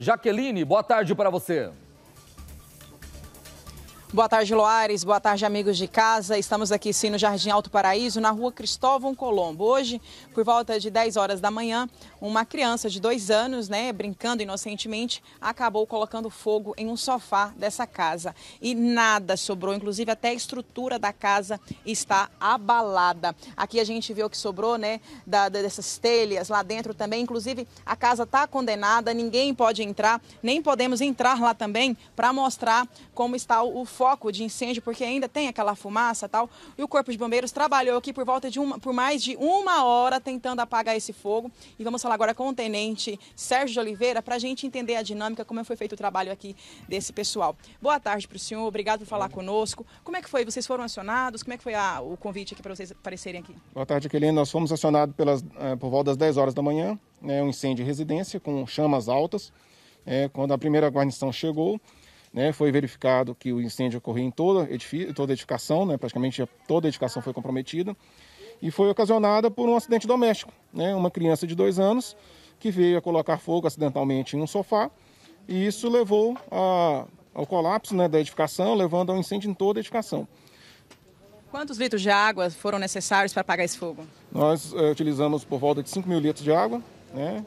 Jaqueline, boa tarde para você. Boa tarde, Loares. Boa tarde, amigos de casa. Estamos aqui sim no Jardim Alto Paraíso, na rua Cristóvão Colombo. Hoje, por volta de 10 horas da manhã, uma criança de dois anos, né, brincando inocentemente, acabou colocando fogo em um sofá dessa casa. E nada sobrou, inclusive até a estrutura da casa está abalada. Aqui a gente viu o que sobrou, né, da, dessas telhas lá dentro também. Inclusive, a casa está condenada, ninguém pode entrar, nem podemos entrar lá também para mostrar como está o fogo foco de incêndio, porque ainda tem aquela fumaça tal. E o Corpo de Bombeiros trabalhou aqui por volta de uma, por mais de uma hora tentando apagar esse fogo. E vamos falar agora com o Tenente Sérgio de Oliveira para a gente entender a dinâmica, como foi feito o trabalho aqui desse pessoal. Boa tarde para o senhor, obrigado por falar conosco. Como é que foi? Vocês foram acionados? Como é que foi a, o convite aqui para vocês aparecerem aqui? Boa tarde, Aquilino. Nós fomos acionados pelas, eh, por volta das 10 horas da manhã, é um incêndio de residência com chamas altas. É, quando a primeira guarnição chegou, né, foi verificado que o incêndio ocorreu em toda, a edificação, né, praticamente toda a edificação foi comprometida, e foi ocasionada por um acidente doméstico. Né, uma criança de dois anos que veio a colocar fogo acidentalmente em um sofá, e isso levou a, ao colapso né, da edificação, levando ao incêndio em toda a edificação. Quantos litros de água foram necessários para apagar esse fogo? Nós é, utilizamos por volta de 5 mil litros de água, né,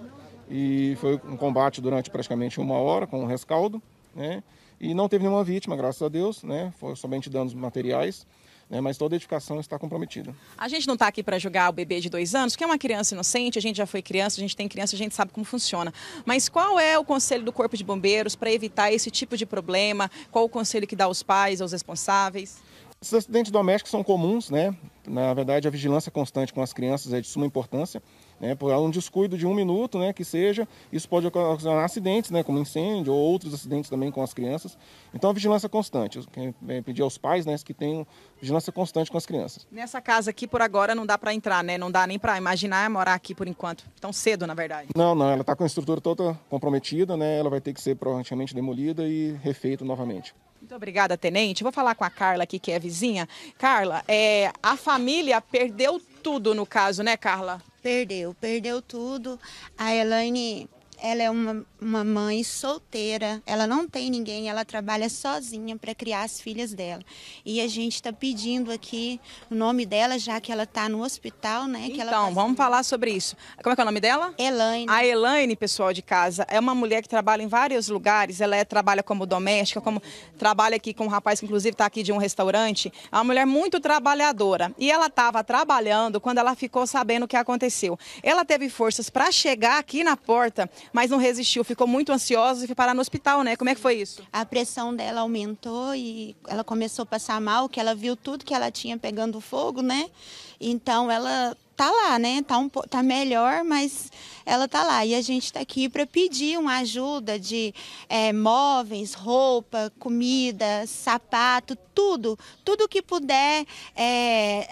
e foi um combate durante praticamente uma hora com um rescaldo. Né, e não teve nenhuma vítima, graças a Deus, né? Foi somente danos materiais. Né, mas toda a edificação está comprometida. A gente não está aqui para julgar o bebê de dois anos, que é uma criança inocente, a gente já foi criança, a gente tem criança, a gente sabe como funciona. Mas qual é o conselho do Corpo de Bombeiros para evitar esse tipo de problema? Qual o conselho que dá aos pais, aos responsáveis? Esses acidentes domésticos são comuns, né? Na verdade, a vigilância constante com as crianças é de suma importância. Né, por um descuido de um minuto, né, que seja, isso pode ocasionar acidentes, né, como incêndio ou outros acidentes também com as crianças. Então, a vigilância constante. Eu é, pedir aos pais, né, que tenham vigilância constante com as crianças. Nessa casa aqui, por agora, não dá para entrar, né? Não dá nem para imaginar morar aqui por enquanto, tão cedo, na verdade. Não, não. Ela está com a estrutura toda comprometida, né? Ela vai ter que ser provavelmente demolida e refeita novamente. Muito obrigada, tenente. Vou falar com a Carla aqui, que é vizinha. Carla, é, a família perdeu tudo no caso, né, Carla? Perdeu, perdeu tudo. A Elaine ela é uma, uma mãe solteira, ela não tem ninguém, ela trabalha sozinha para criar as filhas dela. E a gente está pedindo aqui o nome dela, já que ela está no hospital, né? então, tá vamos falar sobre isso. Como é que é o nome dela? Elaine. A Elaine, pessoal de casa, é uma mulher que trabalha em vários lugares. Ela é, trabalha como doméstica, como trabalha aqui com um rapaz que, inclusive, está aqui de um restaurante. É uma mulher muito trabalhadora. E ela estava trabalhando quando ela ficou sabendo o que aconteceu. Ela teve forças para chegar aqui na porta mas não resistiu, ficou muito ansiosa e foi parar no hospital, né? Como é que foi isso? A pressão dela aumentou e ela começou a passar mal, que ela viu tudo que ela tinha pegando fogo, né? Então ela tá lá, né? Tá, um, tá melhor, mas ela tá lá. E a gente está aqui para pedir uma ajuda de é, móveis, roupa, comida, sapato, tudo. Tudo que puder é,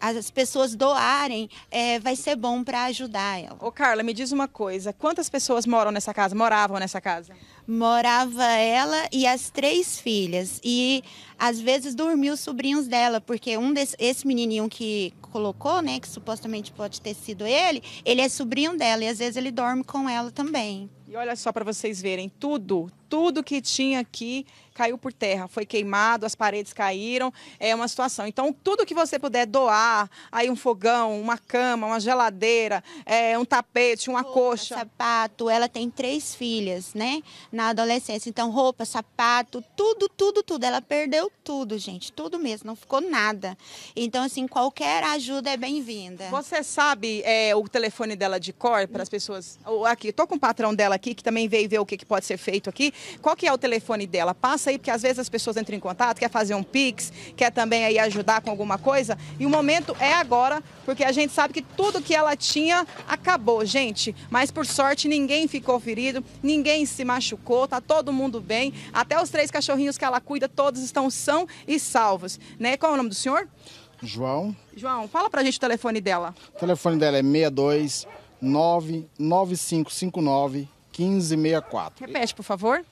a, as pessoas doarem é, vai ser bom para ajudar ela. Ô Carla, me diz uma coisa. Quantas pessoas moram nessa casa, moravam nessa casa? morava ela e as três filhas. E às vezes dormiu os sobrinhos dela, porque um desse, esse menininho que colocou, né, que supostamente pode ter sido ele, ele é sobrinho dela e às vezes ele dorme com ela também. E olha só para vocês verem, tudo tudo que tinha aqui caiu por terra, foi queimado, as paredes caíram, é uma situação. Então, tudo que você puder doar, aí um fogão, uma cama, uma geladeira, é, um tapete, uma roupa, coxa. Sapato, ela tem três filhas, né? Na adolescência. Então, roupa, sapato, tudo, tudo, tudo. Ela perdeu tudo, gente. Tudo mesmo, não ficou nada. Então, assim, qualquer ajuda é bem-vinda. Você sabe é, o telefone dela de cor para as hum. pessoas. Aqui, estou com o patrão dela aqui, que também veio ver o que, que pode ser feito aqui. Qual que é o telefone dela? Passa aí, porque às vezes as pessoas entram em contato, quer fazer um Pix, quer também aí ajudar com alguma coisa. E o momento é agora, porque a gente sabe que tudo que ela tinha acabou, gente. Mas por sorte ninguém ficou ferido, ninguém se machucou, tá todo mundo bem. Até os três cachorrinhos que ela cuida, todos estão são e salvos. Né? Qual é o nome do senhor? João. João, fala pra gente o telefone dela. O telefone dela é 62 99559 1564. Repete, por favor.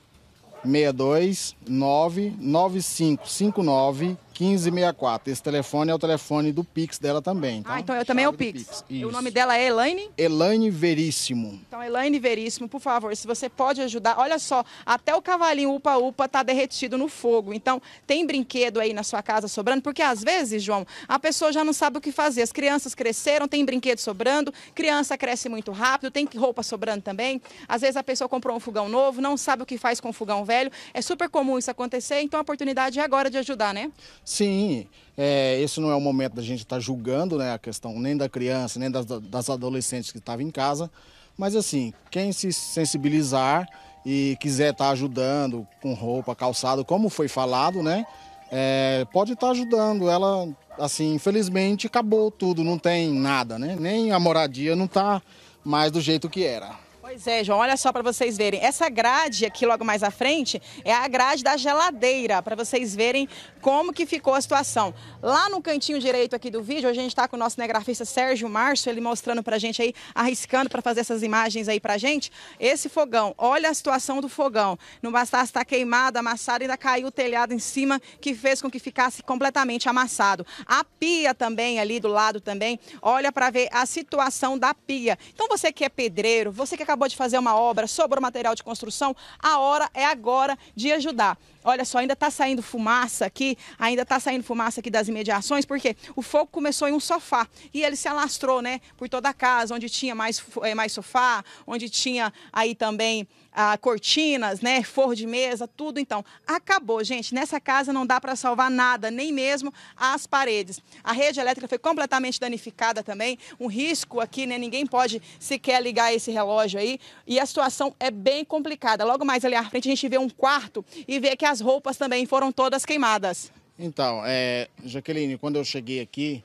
62 99559 1564. Esse telefone é o telefone do Pix dela também. Tá? Ah, então eu também é o Pix. Pix. O nome dela é Elaine? Elaine Veríssimo. Então, Elaine Veríssimo, por favor, se você pode ajudar. Olha só, até o cavalinho upa-upa tá derretido no fogo. Então, tem brinquedo aí na sua casa sobrando? Porque às vezes, João, a pessoa já não sabe o que fazer. As crianças cresceram, tem brinquedo sobrando, criança cresce muito rápido, tem roupa sobrando também. Às vezes a pessoa comprou um fogão novo, não sabe o que faz com o fogão velho. É super comum isso acontecer, então a oportunidade é agora de ajudar, né? Sim, é, esse não é o momento da gente estar tá julgando né, a questão nem da criança, nem das, das adolescentes que estavam em casa. Mas assim, quem se sensibilizar e quiser estar tá ajudando com roupa, calçado, como foi falado, né? É, pode estar tá ajudando. Ela, assim, infelizmente acabou tudo, não tem nada, né? Nem a moradia não está mais do jeito que era. Pois é, João, olha só para vocês verem. Essa grade aqui logo mais à frente é a grade da geladeira, para vocês verem como que ficou a situação. Lá no cantinho direito aqui do vídeo, a gente está com o nosso negrafista Sérgio Márcio, ele mostrando para a gente aí, arriscando para fazer essas imagens aí para a gente. Esse fogão, olha a situação do fogão. Não bastasse estar tá queimado, amassado, ainda caiu o telhado em cima, que fez com que ficasse completamente amassado. A pia também ali do lado também, olha para ver a situação da pia. Então você que é pedreiro, você que é acabou de fazer uma obra, sobrou material de construção, a hora é agora de ajudar. Olha só, ainda está saindo fumaça aqui, ainda está saindo fumaça aqui das imediações, porque o fogo começou em um sofá e ele se alastrou, né, por toda a casa, onde tinha mais, eh, mais sofá, onde tinha aí também ah, cortinas, né, forro de mesa, tudo. Então, acabou, gente. Nessa casa não dá para salvar nada, nem mesmo as paredes. A rede elétrica foi completamente danificada também, um risco aqui, né, ninguém pode sequer ligar esse relógio aí aí e a situação é bem complicada. Logo mais ali à frente a gente vê um quarto e vê que as roupas também foram todas queimadas. Então, é, Jaqueline, quando eu cheguei aqui,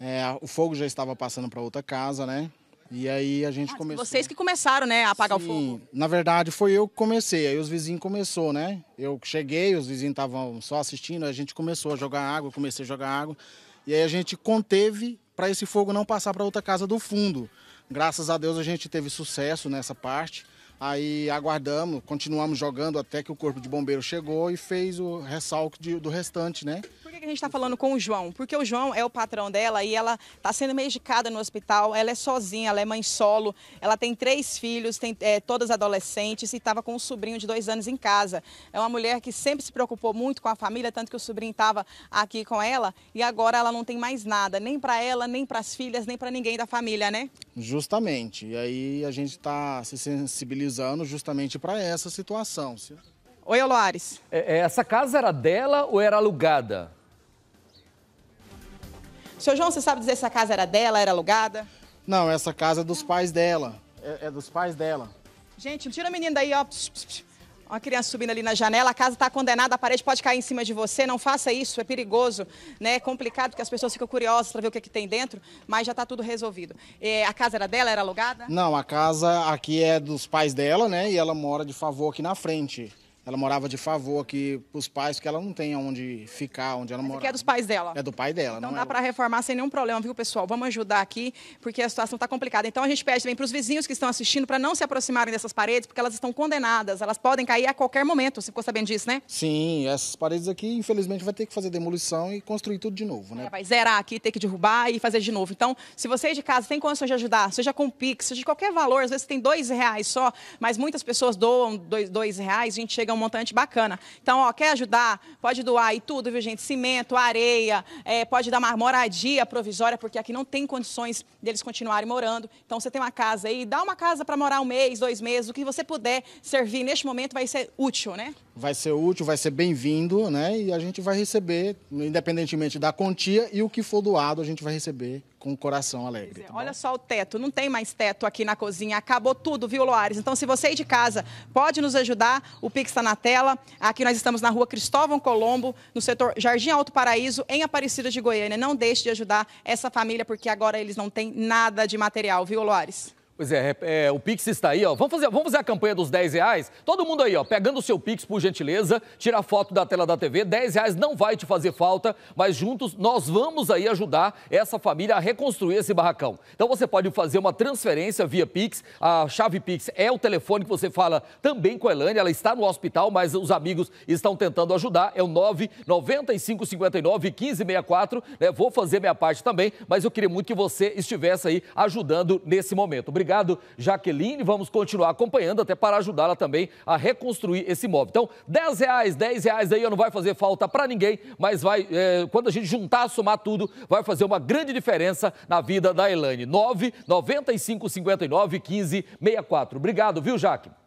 é, o fogo já estava passando para outra casa, né? E aí a gente ah, começou. Vocês que começaram, né, a apagar Sim, o fogo? Na verdade, foi eu que comecei, aí os vizinhos começou, né? Eu cheguei, os vizinhos estavam só assistindo, a gente começou a jogar água, comecei a jogar água. E aí a gente conteve para esse fogo não passar para outra casa do fundo. Graças a Deus a gente teve sucesso nessa parte. Aí aguardamos, continuamos jogando até que o corpo de bombeiro chegou e fez o ressalque de, do restante, né? Por que, que a gente está falando com o João? Porque o João é o patrão dela e ela está sendo medicada no hospital. Ela é sozinha, ela é mãe solo, ela tem três filhos, tem é, todas adolescentes e estava com um sobrinho de dois anos em casa. É uma mulher que sempre se preocupou muito com a família, tanto que o sobrinho estava aqui com ela e agora ela não tem mais nada, nem para ela, nem para as filhas, nem para ninguém da família, né? Justamente. E aí a gente está se sensibilizando utilizando justamente para essa situação. Oi, Oloares. É, é, essa casa era dela ou era alugada? Seu João, você sabe dizer se a casa era dela, era alugada? Não, essa casa é dos pais dela. É, é dos pais dela. Gente, tira a menina daí, ó. Psh, psh, psh. Uma criança subindo ali na janela, a casa está condenada, a parede pode cair em cima de você, não faça isso, é perigoso, né? É complicado, porque as pessoas ficam curiosas para ver o que, é que, tem dentro, mas já está tudo resolvido. É, a casa era dela, era alugada? Não, a casa aqui é dos pais dela, né? E ela mora de favor aqui na frente. Ela morava de favor aqui pros pais, porque ela não tem onde ficar, onde ela é mora. Porque é dos pais dela. É do pai dela, então não dá é... para reformar sem nenhum problema, viu, pessoal? Vamos ajudar aqui, porque a situação está complicada. Então a gente pede também para os vizinhos que estão assistindo para não se aproximarem dessas paredes, porque elas estão condenadas, elas podem cair a qualquer momento. Você ficou sabendo disso, né? Sim, essas paredes aqui, infelizmente, vai ter que fazer demolição e construir tudo de novo, né? É, vai zerar aqui, ter que derrubar e fazer de novo. Então, se você de casa tem condições de ajudar, seja com Pix, seja de qualquer valor, às vezes tem dois reais só, mas muitas pessoas doam dois, dois reais, a gente chega chega um montante bacana. Então, ó, quer ajudar? Pode doar aí tudo, viu, gente? Cimento, areia, é, pode dar uma moradia provisória, porque aqui não tem condições deles continuarem morando. Então, você tem uma casa aí, dá uma casa para morar um mês, dois meses, o que você puder servir neste momento vai ser útil, né? vai ser útil, vai ser bem-vindo, né? E a gente vai receber, independentemente da quantia e o que for doado, a gente vai receber com o coração alegre. É, tá olha só o teto, não tem mais teto aqui na cozinha, acabou tudo, viu, Loares? Então, se você é de casa, pode nos ajudar, o Pix está na tela. Aqui nós estamos na rua Cristóvão Colombo, no setor Jardim Alto Paraíso, em Aparecida de Goiânia. Não deixe de ajudar essa família, porque agora eles não têm nada de material, viu, Loares? Pois é, é, o Pix está aí, ó. Vamos fazer, vamos fazer a campanha dos 10 reais? Todo mundo aí, ó, pegando o seu Pix, por gentileza, tira a foto da tela da TV. 10 reais não vai te fazer falta, mas juntos nós vamos aí ajudar essa família a reconstruir esse barracão. Então você pode fazer uma transferência via Pix. A chave Pix é o telefone que você fala também com a Elane. Ela está no hospital, mas os amigos estão tentando ajudar. É o 99559 1564. Né? Vou fazer minha parte também, mas eu queria muito que você estivesse aí ajudando nesse momento. Obrigado. Obrigado, Jaqueline. Vamos continuar acompanhando até para ajudá-la também a reconstruir esse imóvel. Então, 10 reais, 10 reais aí não vai fazer falta para ninguém, mas vai, é, quando a gente juntar, somar tudo, vai fazer uma grande diferença na vida da Elane. 9 95 59 15 64. Obrigado, viu, Jaqueline?